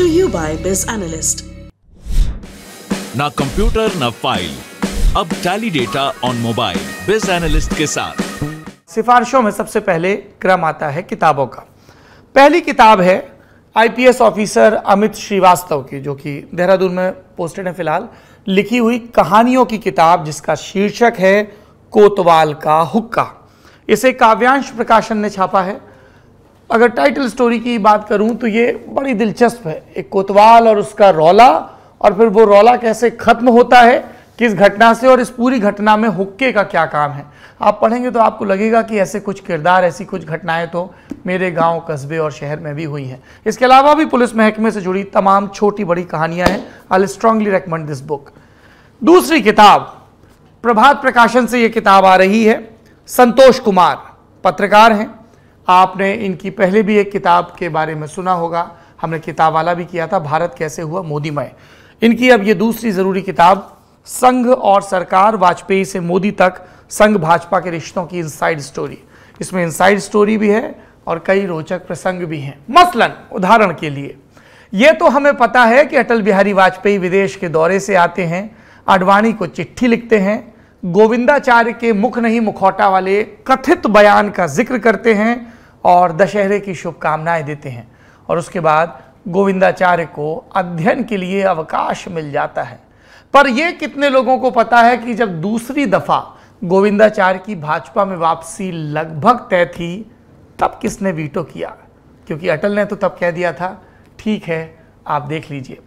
to you by Biz Analyst. ना computer ना file अब Tally data on mobile Biz Analyst के साथ सिफारिशों में सबसे पहले क्रम आता है किताबों का पहली किताब है आईपीएस ऑफिसर अमित श्रीवास्तव की जो कि देहरादून में पोस्टेड है फिलहाल लिखी हुई कहानियों की किताब जिसका शीर्षक है कोतवाल का हुक्का इसे काव्यांश प्रकाशन ने छापा है अगर टाइटल स्टोरी की बात करूं तो ये बड़ी दिलचस्प है एक कोतवाल और उसका रौला और फिर वो रौला कैसे ख़त्म होता है किस घटना से और इस पूरी घटना में हुक्के का क्या काम है आप पढ़ेंगे तो आपको लगेगा कि ऐसे कुछ किरदार ऐसी कुछ घटनाएं तो मेरे गांव कस्बे और शहर में भी हुई हैं इसके अलावा भी पुलिस महकमे से जुड़ी तमाम छोटी बड़ी कहानियां हैं I strongly recommend this book दूसरी किताब प्रभात प्रकाशन से ये किताब आ रही है संतोष कुमार पत्रकार हैं आपने इनकी पहले भी एक किताब के बारे में सुना होगा हमने किताब वाला भी किया था भारत कैसे हुआ मोदीमय इनकी अब ये दूसरी ज़रूरी किताब संघ और सरकार वाजपेयी से मोदी तक संघ भाजपा के रिश्तों की इनसाइड स्टोरी इसमें इनसाइड स्टोरी भी है और कई रोचक प्रसंग भी हैं मसलन उदाहरण के लिए ये तो हमें पता है कि अटल बिहारी वाजपेयी विदेश के दौरे से आते हैं आडवाणी को चिट्ठी लिखते हैं गोविंदाचार्य के मुख नहीं मुखौटा वाले कथित बयान का जिक्र करते हैं और दशहरे की शुभकामनाएं देते हैं और उसके बाद गोविंदाचार्य को अध्ययन के लिए अवकाश मिल जाता है पर यह कितने लोगों को पता है कि जब दूसरी दफ़ा गोविंदाचार्य की भाजपा में वापसी लगभग तय थी तब किसने वीटो किया क्योंकि अटल ने तो तब कह दिया था ठीक है आप देख लीजिए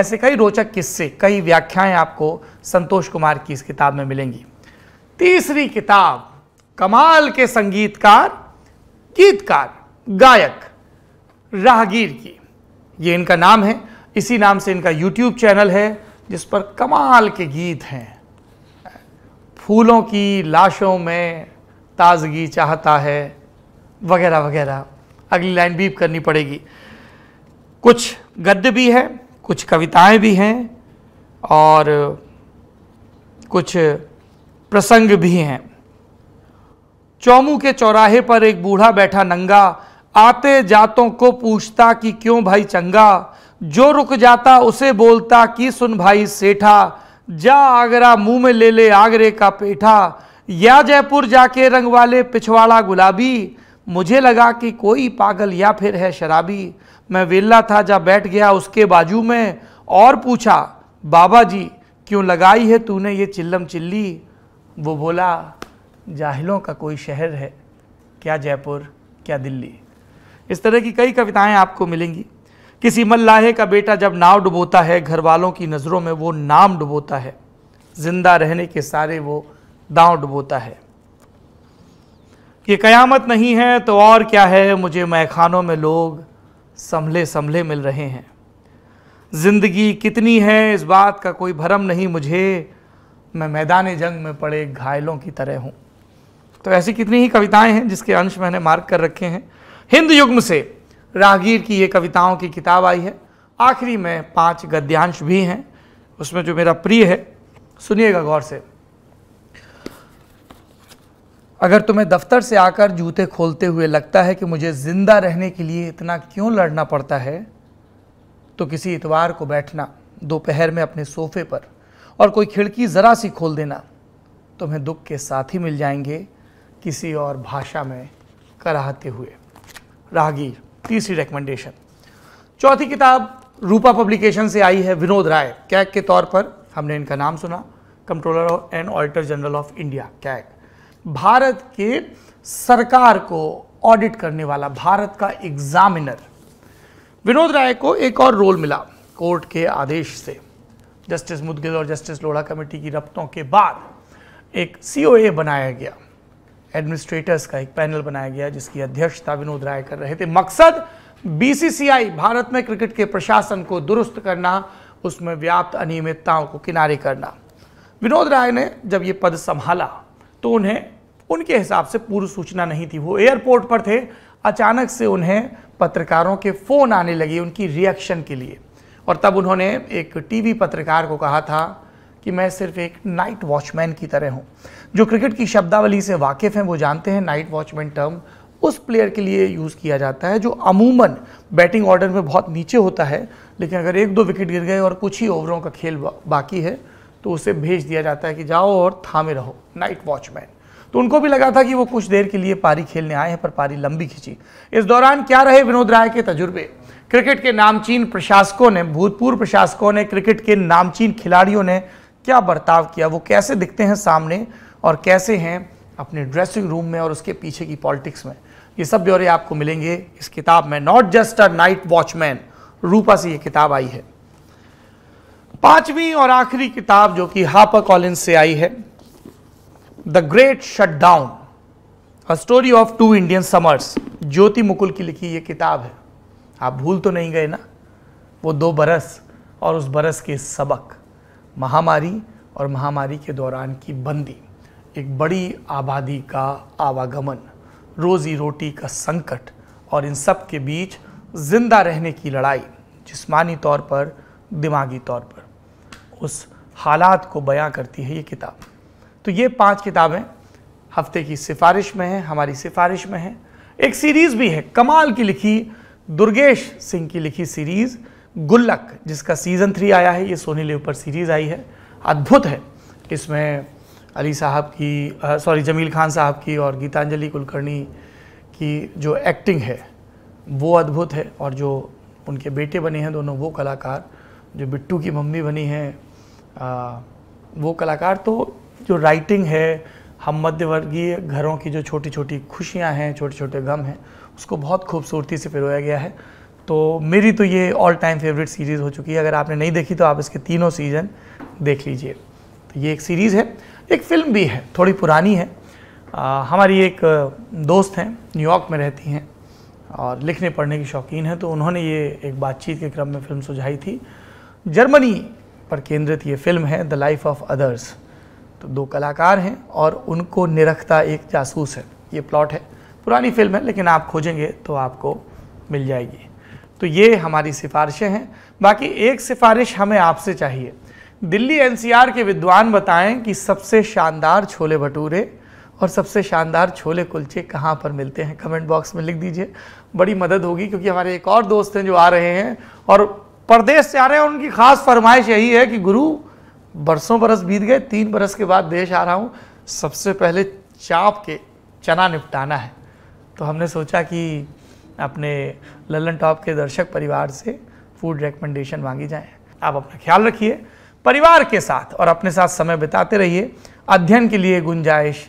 ऐसे कई रोचक किस्से कई व्याख्याएं आपको संतोष कुमार की इस किताब में मिलेंगी तीसरी किताब कमाल के संगीतकार गीतकार गायक राहगीर की ये इनका नाम है इसी नाम से इनका यूट्यूब चैनल है जिस पर कमाल के गीत हैं फूलों की लाशों में ताजगी चाहता है वगैरह वगैरह अगली लाइन बीप करनी पड़ेगी कुछ गद्य भी है कुछ कविताएं भी हैं और कुछ प्रसंग भी हैं चौमू के चौराहे पर एक बूढ़ा बैठा नंगा आते जातों को पूछता कि क्यों भाई चंगा जो रुक जाता उसे बोलता कि सुन भाई सेठा जा आगरा मुंह में ले ले आगरे का पेठा या जयपुर जाके रंग वाले पिछवाड़ा गुलाबी मुझे लगा कि कोई पागल या फिर है शराबी मैं वेला था जा बैठ गया उसके बाजू में और पूछा बाबा जी क्यों लगाई है तूने ये चिल्लम चिल्ली वो बोला जाहिलों का कोई शहर है क्या जयपुर क्या दिल्ली इस तरह की कई कविताएं आपको मिलेंगी किसी मल्लाहे का बेटा जब नाव डुबोता है घर वालों की नज़रों में वो नाम डुबोता है जिंदा रहने के सारे वो दांव डुबोता है ये कयामत नहीं है तो और क्या है मुझे मैखानों में लोग संभले संभले मिल रहे हैं ज़िंदगी कितनी है इस बात का कोई भरम नहीं मुझे मैं मैदान जंग में पड़े घायलों की तरह हूँ तो ऐसी कितनी ही कविताएं हैं जिसके अंश मैंने मार्क कर रखे हैं हिंद युग्म से राहगीर की ये कविताओं की किताब आई है आखिरी में पांच गद्यांश भी हैं उसमें जो मेरा प्रिय है सुनिएगा गौर से अगर तुम्हें दफ्तर से आकर जूते खोलते हुए लगता है कि मुझे ज़िंदा रहने के लिए इतना क्यों लड़ना पड़ता है तो किसी इतवार को बैठना दोपहर में अपने सोफे पर और कोई खिड़की ज़रा सी खोल देना तुम्हें दुख के साथ ही मिल जाएंगे किसी और भाषा में कराहते हुए राहगीर तीसरी रिकमेंडेशन चौथी किताब रूपा पब्लिकेशन से आई है विनोद राय कैक के तौर पर हमने इनका नाम सुना controller and auditor general of India CAG Bharat के सरकार को ऑडिट करने वाला भारत का एग्जामिनर विनोद राय को एक और रोल मिला कोर्ट के आदेश से जस्टिस मुदगिल और जस्टिस लोढ़ा कमेटी की रफ्तों के बाद एक सी बनाया गया एडमिनिस्ट्रेटर्स का एक पैनल बनाया गया जिसकी अध्यक्षता विनोद राय कर रहे थे मकसद बीसीसीआई भारत में क्रिकेट के प्रशासन को दुरुस्त करना उसमें व्याप्त अनियमितताओं को किनारे करना विनोद राय ने जब ये पद संभाला तो उन्हें उनके हिसाब से पूर्व सूचना नहीं थी वो एयरपोर्ट पर थे अचानक से उन्हें पत्रकारों के फ़ोन आने लगे उनकी रिएक्शन के लिए और तब उन्होंने एक टीवी पत्रकार को कहा था कि मैं सिर्फ एक नाइट वॉचमैन की तरह हूँ जो क्रिकेट की शब्दावली से वाकिफ़ हैं वो जानते हैं नाइट वॉचमैन टर्म उस प्लेयर के लिए यूज़ किया जाता है जो अमूमन बैटिंग ऑर्डर में बहुत नीचे होता है लेकिन अगर एक दो विकेट गिर गए और कुछ ही ओवरों का खेल बाकी है तो उसे भेज दिया जाता है कि जाओ और थामे रहो नाइट वॉचमैन तो उनको भी लगा था कि वो कुछ देर के लिए पारी खेलने आए हैं पर पारी लंबी खिंची इस दौरान क्या रहे विनोद राय के तजुर्बे क्रिकेट के नामचीन प्रशासकों ने भूतपूर्व प्रशासकों ने क्रिकेट के नामचीन खिलाड़ियों ने क्या बर्ताव किया वो कैसे दिखते हैं सामने और कैसे हैं अपने ड्रेसिंग रूम में और उसके पीछे की पॉलिटिक्स में ये सब ब्यौरे आपको मिलेंगे इस किताब में not just a night watchman Rupa से ये किताब आई है पांचवी और आखिरी किताब जो कि हापा कॉलिन से आई है the great shut a story of two Indian summers Jyoti Mukul की लिखी ये किताब है आप भूल तो नहीं गए ना वो दो बरस और उस बरस के सबक महामारी और महामारी के दौरान की बंदी एक बड़ी आबादी का आवागमन रोजी रोटी का संकट और इन सब के बीच ज़िंदा रहने की लड़ाई जिस्मानी तौर पर दिमागी तौर पर उस हालात को बयां करती है ये किताब तो ये पांच किताबें हफ्ते की सिफारिश में है हमारी सिफारिश में है एक सीरीज़ भी है कमाल की लिखी दुर्गेश सिंह की लिखी सीरीज़ गुल्लक जिसका सीज़न थ्री आया है ये सोनी लिव पर सीरीज़ आई है अद्भुत है इसमें अली साहब की सॉरी जमील खान साहब की और गीतांजलि कुलकर्णी की जो एक्टिंग है वो अद्भुत है और जो उनके बेटे बने हैं दोनों वो कलाकार जो बिट्टू की मम्मी बनी हैं वो कलाकार तो जो राइटिंग है हम मध्यवर्गीय घरों की जो छोटी छोटी खुशियां हैं छोटे छोटे गम हैं उसको बहुत खूबसूरती से पिरोया गया है तो मेरी तो ये ऑल टाइम फेवरेट सीरीज़ हो चुकी है अगर आपने नहीं देखी तो आप इसके तीनों सीज़न देख लीजिए तो ये एक सीरीज़ है एक फ़िल्म भी है थोड़ी पुरानी है आ, हमारी एक दोस्त हैं न्यूयॉर्क में रहती हैं और लिखने पढ़ने की शौकीन हैं तो उन्होंने ये एक बातचीत के क्रम में फ़िल्म सुझाई थी जर्मनी पर केंद्रित ये फिल्म है द लाइफ ऑफ अदर्स तो दो कलाकार हैं और उनको निरखता एक जासूस है ये प्लॉट है पुरानी फिल्म है लेकिन आप खोजेंगे तो आपको मिल जाएगी तो ये हमारी सिफारिशें हैं बाकी एक सिफारिश हमें आपसे चाहिए दिल्ली एनसीआर के विद्वान बताएं कि सबसे शानदार छोले भटूरे और सबसे शानदार छोले कुलचे कहाँ पर मिलते हैं कमेंट बॉक्स में लिख दीजिए बड़ी मदद होगी क्योंकि हमारे एक और दोस्त हैं जो आ रहे हैं और प्रदेश से आ रहे हैं उनकी खास फरमाइश यही है कि गुरु बरसों बरस बीत गए तीन बरस के बाद देश आ रहा हूँ सबसे पहले चाप के चना निपटाना है तो हमने सोचा कि अपने ललन टॉप के दर्शक परिवार से फूड रिकमेंडेशन मांगी जाए आप अपना ख्याल रखिए परिवार के साथ और अपने साथ समय बिताते रहिए अध्ययन के लिए गुंजाइश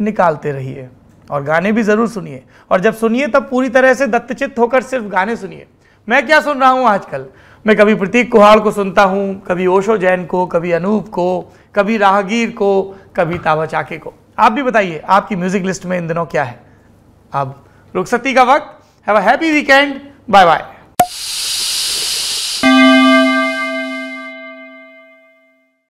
निकालते रहिए और गाने भी ज़रूर सुनिए और जब सुनिए तब पूरी तरह से दत्तचित होकर सिर्फ गाने सुनिए मैं क्या सुन रहा हूँ आजकल मैं कभी प्रतीक कुहाड़ को सुनता हूँ कभी ओशो जैन को कभी अनूप को कभी राहगीर को कभी तावा चाके को आप भी बताइए आपकी म्यूज़िक लिस्ट में इन दिनों क्या है अब रुखसती का वक्त Have a happy weekend. Bye bye.